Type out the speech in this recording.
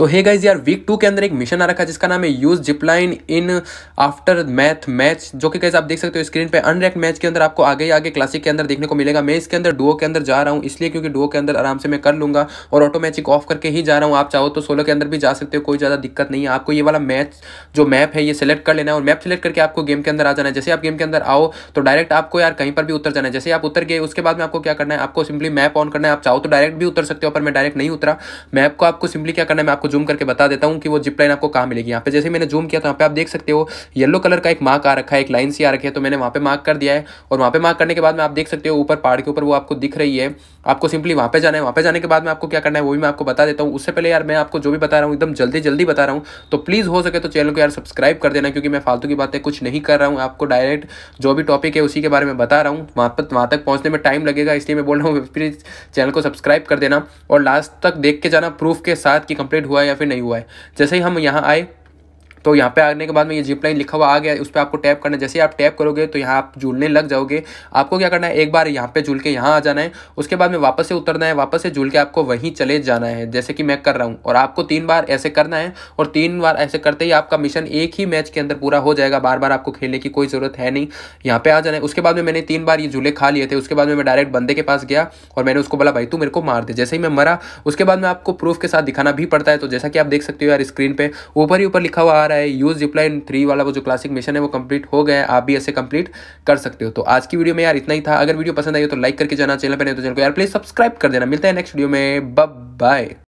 तो hey guys यार week two के अंदर एक मिशन आ रखा है जिसका नाम है use zipline in after math match जो कि गाइज आप देख सकते हो स्क्रीन पे अनरैक मैच के अंदर आपको आगे आगे क्लासिक के अंदर देखने को मिलेगा मैं इसके अंदर डुओ के अंदर जा रहा हूँ इसलिए क्योंकि डुओ के अंदर आराम से मैं कर लूंगा और ऑटोमेटिक ऑफ करके ही जा रहा हूँ आप चाहो तो सोलो के अंदर भी जा सकते हो कोई ज़्यादा दिक्कत नहीं है आपको ये वाला मैच जो मैप है ये सिलेक्ट कर लेना है और मैप सिलेक्ट करके आपको गेम के अंदर आ जाना है जैसे आप गेम के अंदर आओ तो डायरेक्ट आपको यार कहीं पर भी उतर जाना है जैसे आप उतर गए उसके बाद में आपको क्या करना है आपको सिंपली मैप ऑन करना है आप चाहो तो डायरेक्ट भी उतर सकते हो पर मैं डायरेक्ट नहीं उतरा मैप को आपको सिंपली क्या करना है मैं आपको जूम करके बता देता हूँ कि वो जिप लाइन आपको कहाँ मिलेगी यहाँ पे जैसे मैंने जूम किया तो यहाँ पे आप देख सकते हो येलो कलर का एक मार्क आ रखा है एक लाइन सी आ रखी है तो मैंने वहाँ पे मार्क कर दिया है और वहाँ पे मार्क करने के बाद में आप देख सकते हो ऊपर पहाड़ के ऊपर वो आपको दिख रही है आपको सिंपली वहाँ पे जाना है वहाँ पे जाने के बाद में आपको क्या करना है वो भी मैं आपको बता देता हूँ उससे पहले यार मैं आपको जो भी बता रहा हूँ एकदम जल्दी जल्दी बता रहा हूँ तो प्लीज़ हो सके तो चैनल को यार सब्सक्राइब कर देना क्योंकि मैं फालतू की बातें कुछ नहीं कर रहा हूँ आपको डायरेक्ट जो भी टॉपिक है उसी के बारे में बता रहा हूँ वहाँ पर वहाँ तक पहुँचने में टाइम लगेगा इसलिए मैं बोल रहा हूँ प्लीज़ चैनल को सब्सक्राइब कर देना और लास्ट तक देख के जाना प्रूफ के साथ कि कंप्लीट हुआ है या फिर नहीं हुआ है जैसे ही हम यहाँ आए तो यहाँ पे आने के बाद में ये जिप लाइन लिखा हुआ आ गया उस पर आपको टैप करना है जैसे आप टैप करोगे तो यहाँ आप झूलने लग जाओगे आपको क्या करना है एक बार यहाँ पे झूल के यहाँ आ जाना है उसके बाद में वापस से उतरना है वापस से झूल के आपको वहीं चले जाना है जैसे कि मैं कर रहा हूँ और आपको तीन बार ऐसे करना है और तीन बार ऐसे करते ही आपका मिशन एक ही मैच के अंदर पूरा हो जाएगा बार बार आपको खेलने की कोई ज़रूरत है नहीं यहाँ पे आ जाना है उसके बाद में मैंने तीन बार ये झूले खा लिए थे उसके बाद में मैं डायरेक्ट बंदे के पास गया और मैंने उसको बोला भाई तू मेरे को मार दे जैसे ही मैं मरा उसके बाद में आपको प्रूफ के साथ दिखाना भी पड़ता है तो जैसा कि आप देख सकते हो यार स्क्रीन पर ऊपर ही ऊपर लिखा हुआ रहा है यूज़ रिप्लाई थ्री वाला वो जो क्लासिक मिशन है वो कंप्लीट हो गया है आप भी ऐसे कंप्लीट कर सकते हो तो आज की वीडियो में यार इतना ही था अगर वीडियो पसंद आई तो लाइक करके जाना चैनल पर नहीं तो चैनल को यार प्लीज़ सब्सक्राइब कर देना मिलता है नेक्स्ट वीडियो में बाय